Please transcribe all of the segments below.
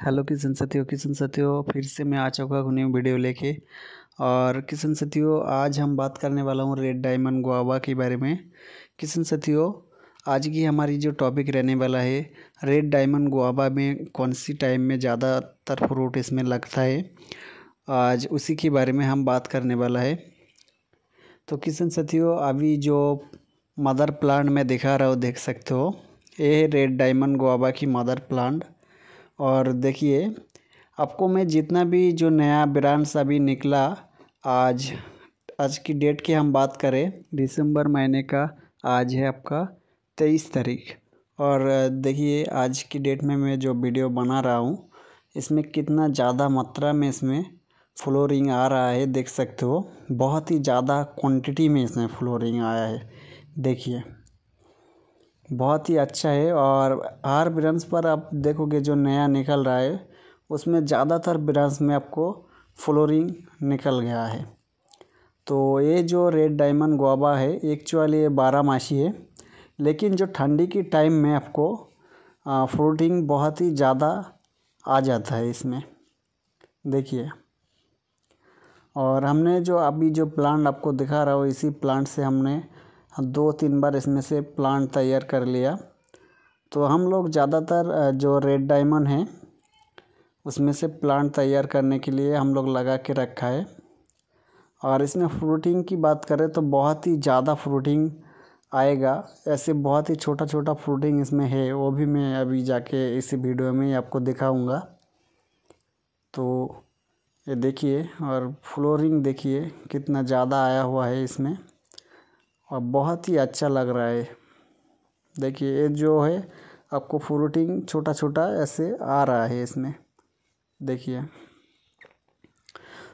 hello Kishan साथियों किशन साथियों फिर से मैं आ चुका हूँ न्यू वीडियो लेके और किशन साथियों आज हम बात करने वाला हूँ रेड डायमंड गुआवा के बारे में किशन साथियों आज की हमारी जो टॉपिक रहने वाला है रेड डायमंड गुआवा में कौन सी टाइम में ज़्यादातर फ्रूट इसमें लगता है आज उसी के बारे में हम बात करने वाला है तो किशन साथियों अभी जो मदर प्लांट मैं दिखा रहा हूँ देख सकते हो ये है रेड डायमंड गुआवा की मदर प्लांट और देखिए आपको मैं जितना भी जो नया ब्रांड्स अभी निकला आज आज की डेट की हम बात करें दिसंबर महीने का आज है आपका तेईस तारीख और देखिए आज की डेट में मैं जो वीडियो बना रहा हूँ इसमें कितना ज़्यादा मात्रा में इसमें फ्लोरिंग आ रहा है देख सकते हो बहुत ही ज़्यादा क्वांटिटी में इसमें फ्लोरिंग आया है देखिए बहुत ही अच्छा है और हर ब्रांड्स पर आप देखोगे जो नया निकल रहा है उसमें ज़्यादातर ब्रांड्स में आपको फ्लोरिंग निकल गया है तो ये जो रेड डायमंड गुआबा है एक्चुअली ये बारह माशी है लेकिन जो ठंडी के टाइम में आपको फ्रूटिंग बहुत ही ज़्यादा आ जाता है इसमें देखिए और हमने जो अभी जो प्लांट आपको दिखा रहा हो इसी प्लांट से हमने हाँ, दो तीन बार इसमें से प्लांट तैयार कर लिया तो हम लोग ज़्यादातर जो रेड डायमंड है उसमें से प्लांट तैयार करने के लिए हम लोग लगा के रखा है और इसमें फ्रूटिंग की बात करें तो बहुत ही ज़्यादा फ्रूटिंग आएगा ऐसे बहुत ही छोटा छोटा फ्रूटिंग इसमें है वो भी मैं अभी जाके इस वीडियो में आपको दिखाऊंगा तो ये देखिए और फ्लोरिंग देखिए कितना ज़्यादा आया हुआ है इसमें और बहुत ही अच्छा लग रहा है देखिए ये जो है आपको फ्रूटिंग छोटा छोटा ऐसे आ रहा है इसमें देखिए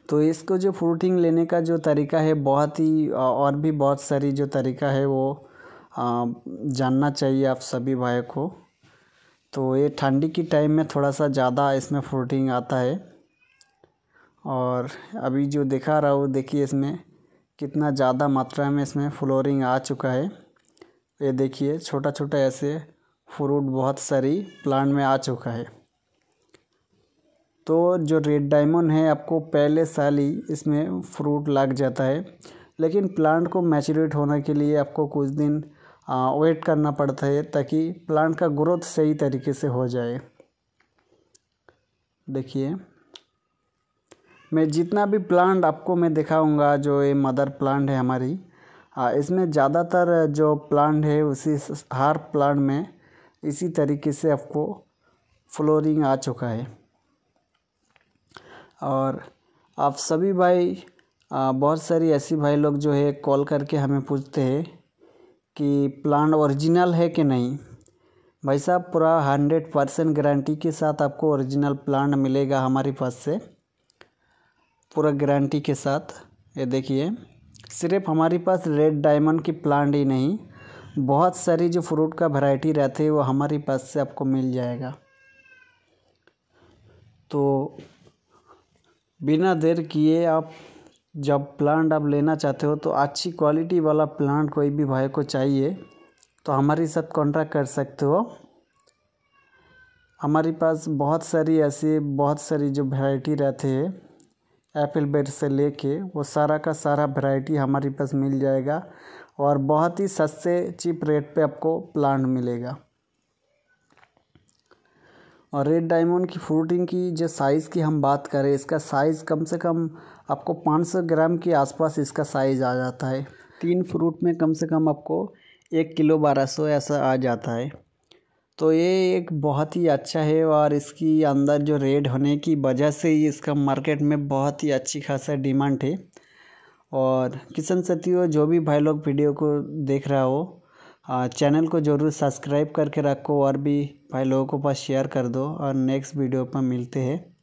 तो इसको जो फ्रूटिंग लेने का जो तरीका है बहुत ही और भी बहुत सारी जो तरीका है वो जानना चाहिए आप सभी भाई को तो ये ठंडी की टाइम में थोड़ा सा ज़्यादा इसमें फ्रूटिंग आता है और अभी जो दिखा रहा हूँ देखिए इसमें कितना ज़्यादा मात्रा में इसमें फ्लोरिंग आ चुका है ये देखिए छोटा छोटा ऐसे फ्रूट बहुत सारी प्लांट में आ चुका है तो जो रेड डायमंड है आपको पहले साल ही इसमें फ्रूट लग जाता है लेकिन प्लांट को मैचूरेट होने के लिए आपको कुछ दिन वेट करना पड़ता है ताकि प्लांट का ग्रोथ सही तरीके से हो जाए देखिए मैं जितना भी प्लांट आपको मैं दिखाऊंगा जो ये मदर प्लांट है हमारी इसमें ज़्यादातर जो प्लांट है उसी हर प्लांट में इसी तरीके से आपको फ्लोरिंग आ चुका है और आप सभी भाई बहुत सारी ऐसी भाई लोग जो है कॉल करके हमें पूछते हैं कि प्लांट ओरिजिनल है कि नहीं भाई साहब पूरा हंड्रेड परसेंट गारंटी के साथ आपको ओरिजिनल प्लांट मिलेगा हमारे पास से पूरा गारंटी के साथ ये देखिए सिर्फ हमारे पास रेड डायमंड की प्लांट ही नहीं बहुत सारी जो फ्रूट का वैरायटी रहती है वो हमारे पास से आपको मिल जाएगा तो बिना देर किए आप जब प्लांट आप लेना चाहते हो तो अच्छी क्वालिटी वाला प्लांट कोई भी भाई को चाहिए तो हमारे साथ कॉन्ट्रैक्ट कर सकते हो हमारे पास बहुत सारी ऐसी बहुत सारी जो वैरायटी रहते हैं एप्पल बेड से लेके वो सारा का सारा वैरायटी हमारे पास मिल जाएगा और बहुत ही सस्ते चीप रेट पे आपको प्लांट मिलेगा और रेड डायमंड की फ्रूटिंग की जो साइज़ की हम बात करें इसका साइज़ कम से कम आपको 500 ग्राम के आसपास इसका साइज़ आ जाता है तीन फ्रूट में कम से कम आपको एक किलो बारह सौ ऐसा आ जाता है तो ये एक बहुत ही अच्छा है और इसकी अंदर जो रेड होने की वजह से ही इसका मार्केट में बहुत ही अच्छी खासा डिमांड है और किशन सती हो जो भी भाई लोग वीडियो को देख रहा हो चैनल को ज़रूर सब्सक्राइब करके रखो और भी भाई लोगों को पास शेयर कर दो और नेक्स्ट वीडियो पर मिलते हैं